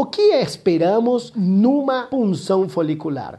O que esperamos numa punção folicular?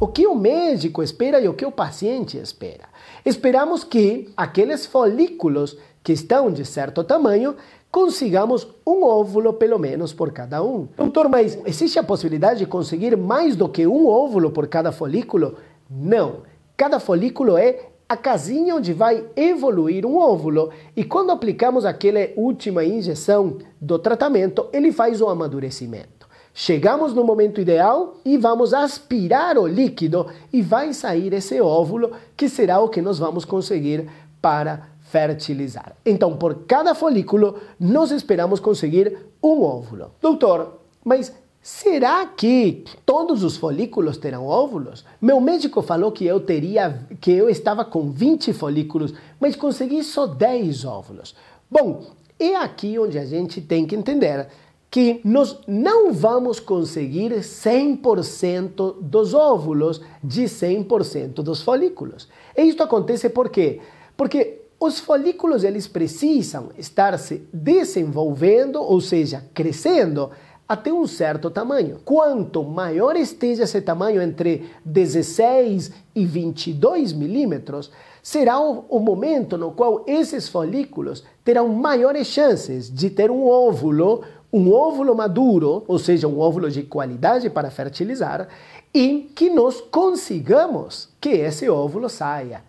O que o médico espera e o que o paciente espera? Esperamos que aqueles folículos que estão de certo tamanho consigamos um óvulo pelo menos por cada um. Doutor, mas existe a possibilidade de conseguir mais do que um óvulo por cada folículo? Não. Cada folículo é a casinha onde vai evoluir um óvulo. E quando aplicamos aquela última injeção do tratamento, ele faz o amadurecimento. Chegamos no momento ideal e vamos aspirar o líquido e vai sair esse óvulo, que será o que nós vamos conseguir para fertilizar. Então, por cada folículo, nós esperamos conseguir um óvulo. Doutor, mas Será que todos os folículos terão óvulos? Meu médico falou que eu teria que eu estava com 20 folículos, mas consegui só 10 óvulos. Bom, é aqui onde a gente tem que entender que nós não vamos conseguir 100% dos óvulos de 100% dos folículos. E isso acontece por quê? Porque os folículos eles precisam estar se desenvolvendo, ou seja, crescendo até um certo tamanho. Quanto maior esteja esse tamanho, entre 16 e 22 milímetros, será o, o momento no qual esses folículos terão maiores chances de ter um óvulo, um óvulo maduro, ou seja, um óvulo de qualidade para fertilizar, e que nós consigamos que esse óvulo saia.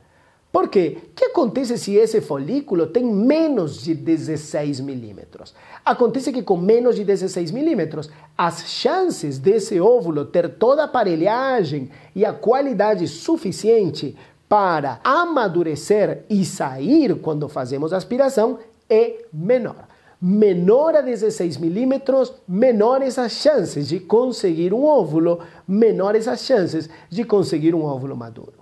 Por quê? O que acontece se esse folículo tem menos de 16 milímetros? Acontece que com menos de 16 milímetros, as chances desse óvulo ter toda a aparelhagem e a qualidade suficiente para amadurecer e sair quando fazemos aspiração é menor. Menor a 16 milímetros, menores as chances de conseguir um óvulo, menores as chances de conseguir um óvulo maduro.